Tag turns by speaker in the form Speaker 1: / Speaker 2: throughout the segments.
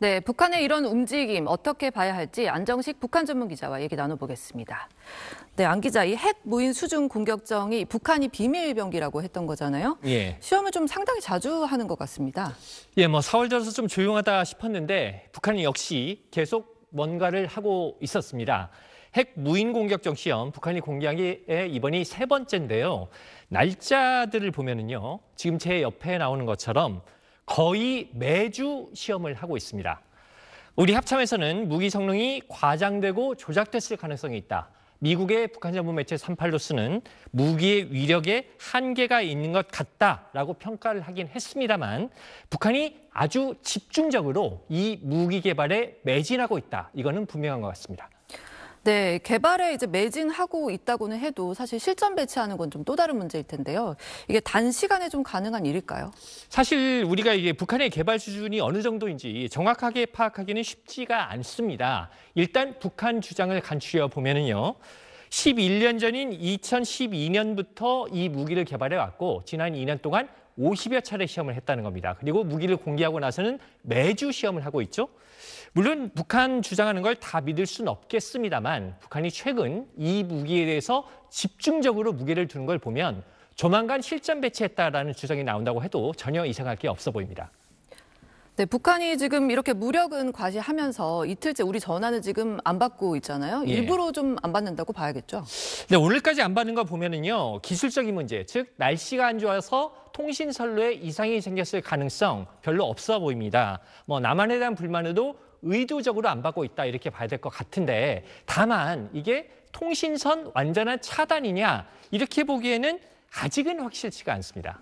Speaker 1: 네, 북한의 이런 움직임 어떻게 봐야 할지 안정식 북한 전문 기자와 얘기 나눠보겠습니다. 네, 안 기자, 이 핵 무인 수중 공격정이 북한이 비밀병기라고 했던 거잖아요. 예. 시험을 좀 상당히 자주 하는 것 같습니다.
Speaker 2: 예, 뭐 4월 들어서 좀 조용하다 싶었는데 북한이 역시 계속 뭔가를 하고 있었습니다. 핵 무인 공격정 시험 북한이 공개한게 이번이 세 번째인데요. 날짜들을 보면은요, 지금 제 옆에 나오는 것처럼 거의 매주 시험을 하고 있습니다. 우리 합참에서는 무기 성능이 과장되고 조작됐을 가능성이 있다. 미국의 북한 정보 매체 38로스는 무기의 위력에 한계가 있는 것 같다라고 평가를 하긴 했습니다만 북한이 아주 집중적으로 이 무기 개발에 매진하고 있다. 이거는 분명한 것 같습니다.
Speaker 1: 네, 개발에 이제 매진하고 있다고는 해도 사실 실전 배치하는 건 좀 또 다른 문제일 텐데요. 이게 단시간에 좀 가능한 일일까요?
Speaker 2: 사실 우리가 이게 북한의 개발 수준이 어느 정도인지 정확하게 파악하기는 쉽지가 않습니다. 일단 북한 주장을 간추려 보면은요. 11년 전인 2012년부터 이 무기를 개발해 왔고 지난 2년 동안 50여 차례 시험을 했다는 겁니다. 그리고 무기를 공개하고 나서는 매주 시험을 하고 있죠. 물론 북한 주장하는 걸 다 믿을 순 없겠습니다만 북한이 최근 이 무기에 대해서 집중적으로 무게를 두는 걸 보면 조만간 실전 배치했다라는 주장이 나온다고 해도 전혀 이상할 게 없어 보입니다.
Speaker 1: 네, 북한이 지금 이렇게 무력은 과시하면서 이틀째 우리 전화는 지금 안 받고 있잖아요. 예. 일부러 좀 안 받는다고 봐야겠죠.
Speaker 2: 네, 오늘까지 안 받는 거 보면은요. 기술적인 문제, 즉 날씨가 안 좋아서 통신 선로에 이상이 생겼을 가능성 별로 없어 보입니다. 뭐 남한에 대한 불만에도 의도적으로 안 받고 있다 이렇게 봐야 될 것 같은데 다만 이게 통신선 완전한 차단이냐 이렇게 보기에는 아직은 확실치가 않습니다.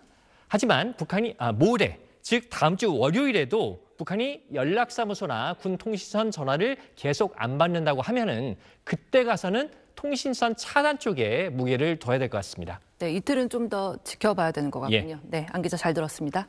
Speaker 2: 하지만 북한이 아, 모레 즉 다음 주 월요일에도 북한이 연락사무소나 군 통신선 전화를 계속 안 받는다고 하면은 그때 가서는 통신선 차단 쪽에 무게를 둬야 될 것 같습니다.
Speaker 1: 네, 이틀은 좀 더 지켜봐야 되는 것 예. 같군요. 예. 네, 안 기자 잘 들었습니다.